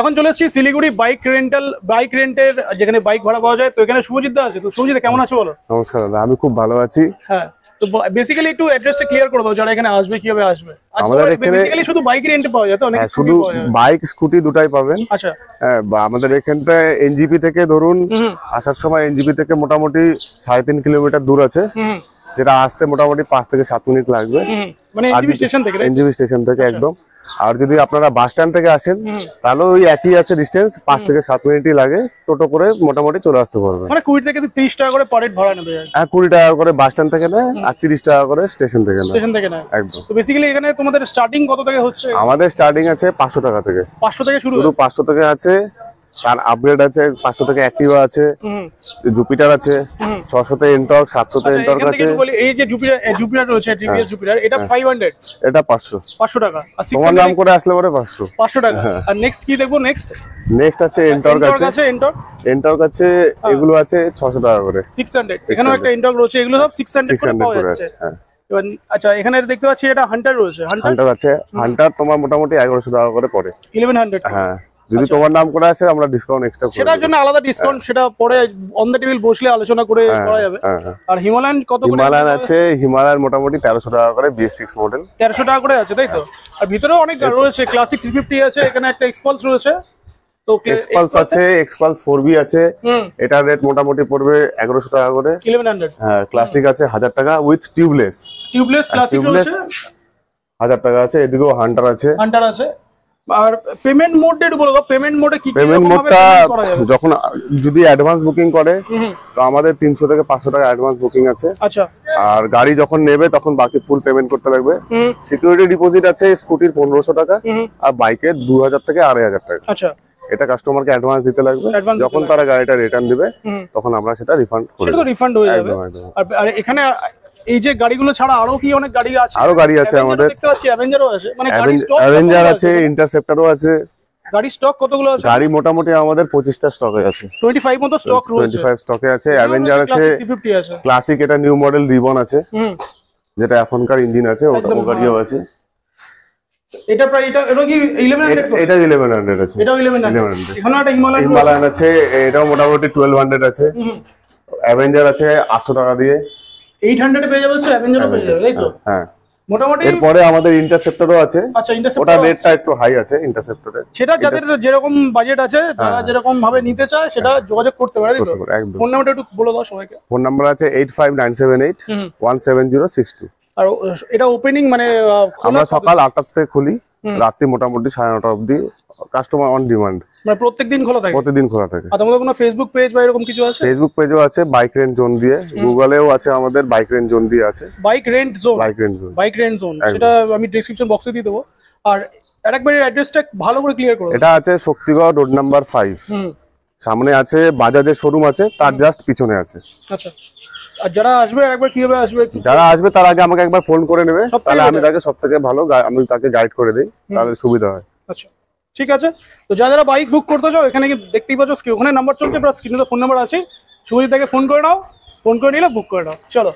এখন চলে এসেছি শিলিগুড়ি বাইক রেন্টাল বাইক রেন্টের যেখানে বাইক ভাড়া পাওয়া যায় তো এখানে শুভজিৎ দা আছে তো শুভজিৎ কেমন আছো বলো নমস্কার দাদা আমি খুব ভালো আছি হ্যাঁ একটু আচ্ছা, আমাদের রেন্ট পাওয়া যায় হ্যাঁ, শুধু বাইক স্কুটি দুটাই পাবেন আচ্ছা হ্যাঁ, আমাদের এখানটা এনজিপি থেকে ধরুন আসার সময় এনজিপি থেকে মোটামুটি সাড়ে তিন কিলোমিটার দূর আছে যেটা আসতে মোটামুটি পাঁচ থেকে সাত মিনিট লাগবে মানে এনজিপি স্টেশন থেকে স্টেশন থেকে আচ্ছা। একদম আর যদি আপনারা বাস স্ট্যান্ড থেকে আসেন তাহলে ওই একই আছে ডিস্টেন্স পাঁচ থেকে সাত মিনিটই লাগে টোটো করে মোটামুটি চলে আসতে পারবে মানে কুড়ি থেকে তিরিশ টাকা করে পারেট ভাড়া নেবে হ্যাঁ কুড়ি টাকা করে বাস স্ট্যান্ড থেকে নেয় আর তিরিশ টাকা করে স্টেশন থেকে নেয় স্টেশন থেকে নেয় একদম তো বেসিক্যালি এখানে তোমাদের স্টার্টিং কত থেকে হচ্ছে আমাদের স্টার্টিং আছে পাঁচশো টাকা থেকে পাঁচশো থেকে শুরু পাঁচশো থেকে আছে তার আপগ্রেড আছে পাঁচশো থেকে অ্যাক্টিভা আছে জুপিটার আছে ছশোতে এনটর্ক সাতশোতে আচ্ছা, এনটর্ক আছে এই যে জুপিটার জুপিটার রয়েছে টিভিএস হ্যাঁ, জুপিটার এটা 500 হ্যাঁ। এটা 500 500 টাকা তোমার নাম করে আসলে পরে 500 500 টাকা হ্যাঁ। আর নেক্সট কি দেখবো নেক্সট নেক্সট আছে এনটর্ক আচ্ছা, আছে এনটর্ক এনটর্ক আছে এগুলো আছে 600 টাকা করে 600 এখানেও একটা এনটর্ক রয়েছে এগুলো সব 600 করে পাওয়া যাচ্ছে আচ্ছা এখানে দেখতে পাচ্ছি এটা হান্টার রয়েছে হান্টার আছে হান্টার তোমার মোটামুটি 1100 টাকা করে পড়ে 1100 হ্যাঁ যদি আচ্ছা। তোমার নাম করে আসে আমরা ডিসকাউন্ট এক্সট্রা করব সেটার জন্য আলাদা ডিসকাউন্ট হ্যাঁ। সেটা পরে অন দা টেবিল বসলে আলোচনা করে হ্যাঁ, করা যাবে হ্যাঁ, আর হিমালয়ান কত করে হিমালয়ান আছে হিমালয়ান মোটামুটি 1300 টাকা করে BS6 মডেল 1300 টাকা করে আছে তাই তো আর ভিতরে অনেক রয়েছে ক্লাসিক 350 আছে এখানে একটা এক্সপালস রয়েছে তো এক্সপালস আছে এক্সপালস 4B আছে এটা রেট মোটামুটি পড়বে 1100 টাকা করে 1100 হ্যাঁ ক্লাসিক আছে 1000 টাকা উইথ টিউবলেস টিউবলেস ক্লাসিক রয়েছে 1000 টাকা আছে এদিকেও হান্টার আছে হান্টার আছে আর পেমেন্ট মোডের উপর পেমেন্ট মোডে কি পেমেন্ট মোডটা যখন যদি অ্যাডভান্স বুকিং করে তো আমাদের 300 থেকে 500 টাকা অ্যাডভান্স বুকিং আছে আচ্ছা আর গাড়ি যখন নেবে তখন বাকি ফুল পেমেন্ট করতে লাগবে সিকিউরিটি ডিপোজিট আছে স্কুটির 1500 টাকা আর বাইকের 2000 থেকে 2500 টাকা আচ্ছা এটা কাস্টমারকে অ্যাডভান্স দিতে লাগবে যখন তারা গাড়িটা রিটার্ন দিবে তখন আমরা সেটা রিফান্ড করে সেটা রিফান্ড হয়ে যাবে আর এখানে এই যে গাড়িগুলো ছাড়া আরো কি অনেক গাড়ি আছে আরো গাড়ি আছে আমাদের দেখতে পাচ্ছি অ্যাভেঞ্জারও আছে মানে গাড়ি স্টক অ্যাভেঞ্জার আছে ইন্টারসেপ্টরও আছে গাড়ি স্টক কতগুলো আছে গাড়ি মোটামুটি আমাদের টা স্টকে আছে 25 মতো স্টক রয়েছে 25 স্টকে আছে অ্যাভেঞ্জার আছে ক্লাসিক এটা নিউ মডেল রিবন আছে যেটা এখনকার ইঞ্জিন আছে ওটা গাড়িও আছে এটা প্রায় এটা এটা কি 1100 এটা 1100 আছে এটা 1100 এখানে একটা হিমালয়ান হিমালয়ান আছে এটাও মোটামুটি 1200 আছে অ্যাভেঞ্জার আছে 800 টাকা দিয়ে এইট হান্ড্রেড পেয়ে যাবে হচ্ছে অ্যাভেঞ্জারও পেয়ে যাবে তাই তো হ্যাঁ, হ্যাঁ। মোটামুটি এরপরে আমাদের ইন্টারসেপ্টরও আছে আচ্ছা ইন্টারসেপ্টর ওটা রেটটা একটু হাই আছে ইন্টারসেপ্টরের সেটা যাদের যেরকম বাজেট আছে তারা হ্যাঁ, হ্যাঁ। যেরকম ভাবে নিতে চায় সেটা যোগাযোগ করতে পারে ফোন নাম্বারটা একটু বলে দাও সবাইকে ফোন নাম্বার আছে 85978 17062 আর এটা ওপেনিং মানে আমরা সকাল আটটা থেকে খুলি রাত্রি মোটামুটি সাড়ে নটা অবধি কাস্টমার অন ডিমান্ড মানে প্রত্যেকদিন খোলা থাকে প্রতিদিন খোলা থাকে আর তোমাদের কোনো ফেসবুক পেজ বা এরকম কিছু আছে ফেসবুক পেজও আছে বাইক রেন্ট জোন দিয়ে গুগলেও আছে আমাদের বাইক রেন্ট জোন দিয়ে আছে bike rent zone bike rent zone bike rent zone সেটা আমি ডেসক্রিপশন বক্সে দিয়ে দেবো আর আরেকবারের অ্যাড্রেসটা ভালো করে ক্লিয়ার করো এটা আছে শক্তিগড় রোড নাম্বার ফাইভ সামনে আছে বাজাজের শোরুম আছে তার জাস্ট পিছনে আছে আচ্ছা আর যারা আসবে একবার কিভাবে আসবে যারা আসবে তার আগে আমাকে একবার ফোন করে নেবে তাহলে আমি তাকে সব থেকে ভালো আমি তাকে গাইড করে দিই তাহলে সুবিধা হয় আচ্ছা ঠিক আছে তো যারা যারা বাইক বুক করতে চাও এখানে কি দেখতেই পাচ্ছ ওখানে নাম্বার চলছে প্লাস স্ক্রিনে তো ফোন নাম্বার আছে সুবিধা তাকে ফোন করে নাও ফোন করে নিলে বুক করে নাও চলো